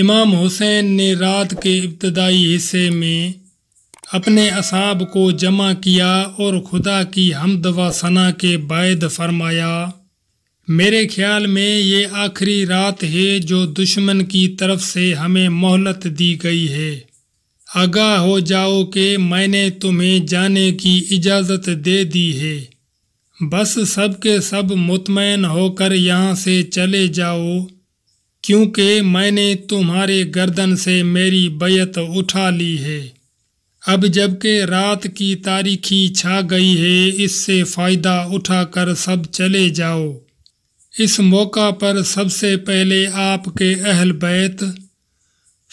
इमाम हुसैन ने रात के इब्तदाई हिस्से में अपने असाब को जमा किया और खुदा की हमदवा सना के बाद फरमाया मेरे ख्याल में ये आखिरी रात है जो दुश्मन की तरफ से हमें मोहलत दी गई है आगा हो जाओ कि मैंने तुम्हें जाने की इजाज़त दे दी है बस सब के सब मुतमैन होकर यहाँ से चले जाओ क्योंकि मैंने तुम्हारे गर्दन से मेरी बैत उठा ली है अब जबकि रात की तारीखी छा गई है इससे फ़ायदा उठाकर सब चले जाओ इस मौका पर सबसे पहले आपके अहल बैत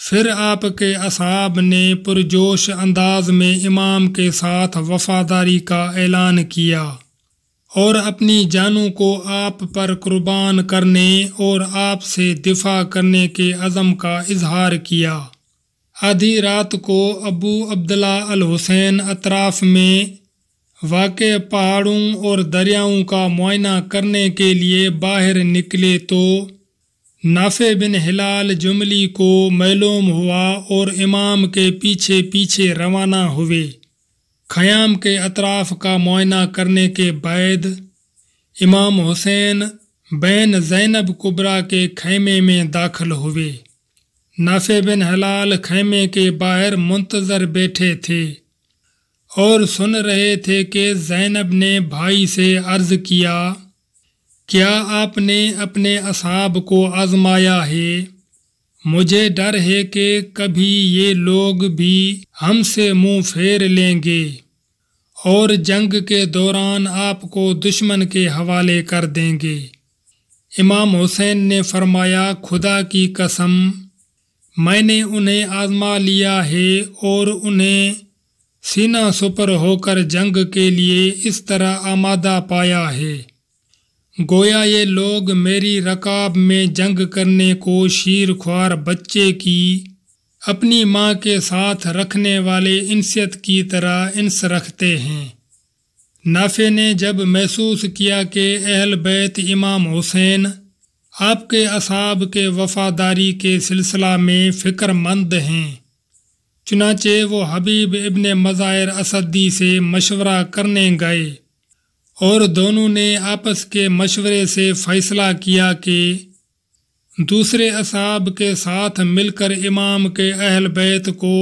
फिर आपके असाब ने पुरजोश अंदाज में इमाम के साथ वफादारी का ऐलान किया और अपनी जानों को आप पर कुर्बान करने और आपसे दिफा करने के अज़म का इजहार किया आधी रात को अबू अब्दुल्ला अल हुसैन अतराफ़ में वाक़ पहाड़ों और दरियाओं का मुआयना करने के लिए बाहर निकले तो नाफे बिन हिलाल जुमली को मालूम हुआ और इमाम के पीछे पीछे रवाना हुए खयाम के अतराफ का मुआना करने के बाद इमाम हुसैन बैन जैनब कुबरा के खैमे में दाखिल हुए नाफे बिन हलाल खैमे के बाहर मुंतज़र बैठे थे और सुन रहे थे कि जैनब ने भाई से अर्ज़ किया क्या आपने अपने असाब को आज़माया है मुझे डर है कि कभी ये लोग भी हमसे मुंह फेर लेंगे और जंग के दौरान आपको दुश्मन के हवाले कर देंगे इमाम हुसैन ने फरमाया खुदा की कसम मैंने उन्हें आजमा लिया है और उन्हें सीना सुपर होकर जंग के लिए इस तरह आमादा पाया है गोया ये लोग मेरी रकाब में जंग करने को शीर ख्वार बच्चे की अपनी माँ के साथ रखने वाले इंसियत की तरह इंस रखते हैं नाफे ने जब महसूस किया कि अहल बैत इमाम हुसैन आपके असाब के वफादारी के सिलसिला में फ़िक्रमंद हैं चुनाचे वो हबीब इबन मज़ाहिर असदी से मशवरा करने गए और दोनों ने आपस के मशवरे से फ़ैसला किया कि दूसरे असाब के साथ मिलकर इमाम के अहल बैत को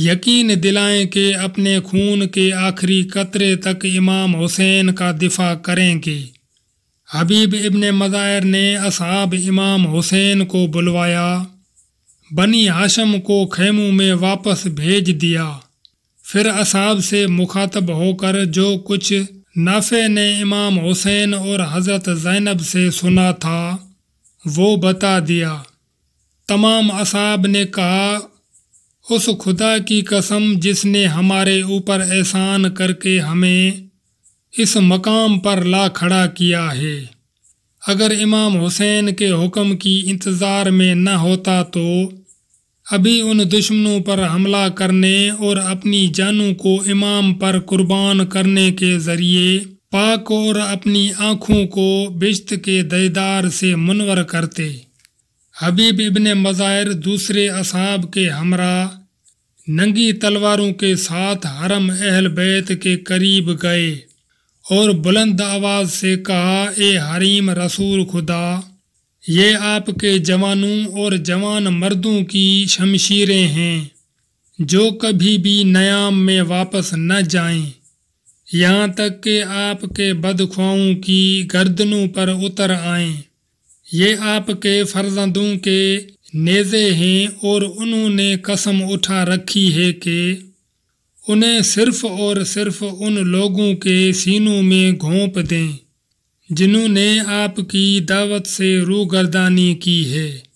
यकीन दिलाएं कि अपने खून के आखिरी कतरे तक इमाम हुसैन का दिफा करेंगे हबीब इब्ने मज़ाहिर ने असाब इमाम हुसैन को बुलवाया बनी हाशम को खैमू में वापस भेज दिया फिर असाब से मुखातब होकर जो कुछ नाफे ने इमाम हुसैन और हज़रत ज़ैनब से सुना था वो बता दिया तमाम असाब ने कहा उस खुदा की कसम जिसने हमारे ऊपर एहसान करके हमें इस मकाम पर ला खड़ा किया है अगर इमाम हुसैन के हुक्म की इंतज़ार में न होता तो अभी उन दुश्मनों पर हमला करने और अपनी जानों को इमाम पर कुर्बान करने के ज़रिए पाक और अपनी आँखों को बिश्त के दयदार से मुनवर करते हबीब इबन मज़ाहिर दूसरे असहाब के हमरा नंगी तलवारों के साथ हरम अहल बैत के करीब गए और बुलंद आवाज़ से कहा ए हरीम रसूल खुदा ये आपके जवानों और जवान मर्दों की शमशीरें हैं जो कभी भी नयाम में वापस न जाएं, यहाँ तक कि आपके बदख्वाओं की गर्दनों पर उतर आएं। ये आपके फर्जंदों के नेज़े हैं और उन्होंने कसम उठा रखी है कि उन्हें सिर्फ़ और सिर्फ़ उन लोगों के सीनों में घोंप दें जिन्होंने आपकी दावत से रूगर्दानी की है